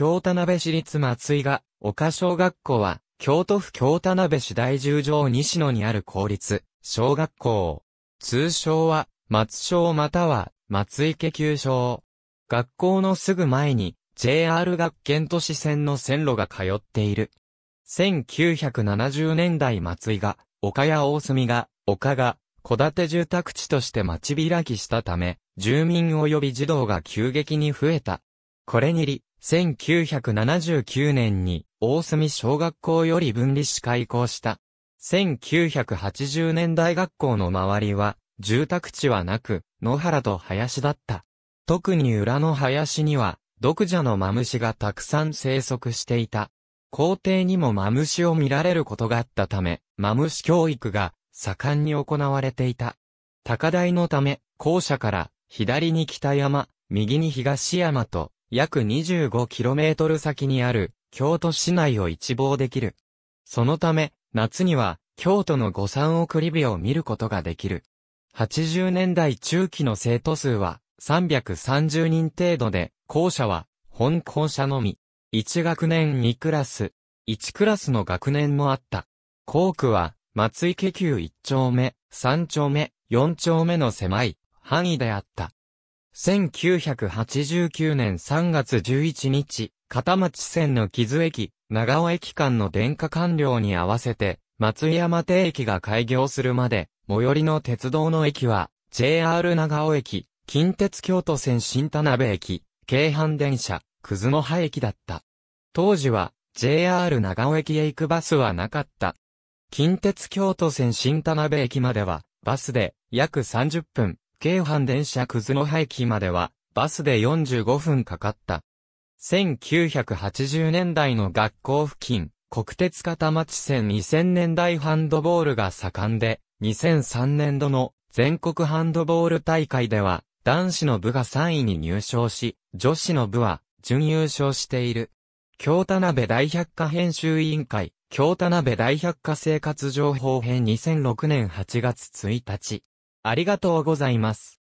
京田辺市立松井が、岡小学校は、京都府京田辺市第十条西野にある公立、小学校。通称は、松小または、松池急小。学校のすぐ前に、JR 学研都市線の線路が通っている。1970年代松井が、岡や大隅が、岡が、戸建て住宅地として町開きしたため、住民及び児童が急激に増えた。これにり、1979年に大隅小学校より分離し開校した。1980年代学校の周りは、住宅地はなく、野原と林だった。特に裏の林には、独自のマムシがたくさん生息していた。校庭にもマムシを見られることがあったため、マムシ教育が盛んに行われていた。高台のため、校舎から左に北山、右に東山と約 25km 先にある京都市内を一望できる。そのため、夏には京都の五三送り火を見ることができる。80年代中期の生徒数は330人程度で、校舎は本校舎のみ。1学年2クラス、1クラスの学年もあった。校区は松池旧1丁目、3丁目、4丁目の狭い範囲であった。1989年3月11日、片町線の木津駅、長尾駅間の電化完了に合わせて、松山定駅が開業するまで、最寄りの鉄道の駅は、JR 長尾駅、近鉄京都線新田辺駅、京阪電車、くずの葉駅だった。当時は、JR 長尾駅へ行くバスはなかった。近鉄京都線新田辺駅までは、バスで、約30分、京阪電車くずの廃棄までは、バスで45分かかった。1980年代の学校付近、国鉄片町線2000年代ハンドボールが盛んで、2003年度の全国ハンドボール大会では、男子の部が3位に入賞し、女子の部は準優勝している。京田辺大百科編集委員会、京田辺大百科生活情報編2006年8月1日。ありがとうございます。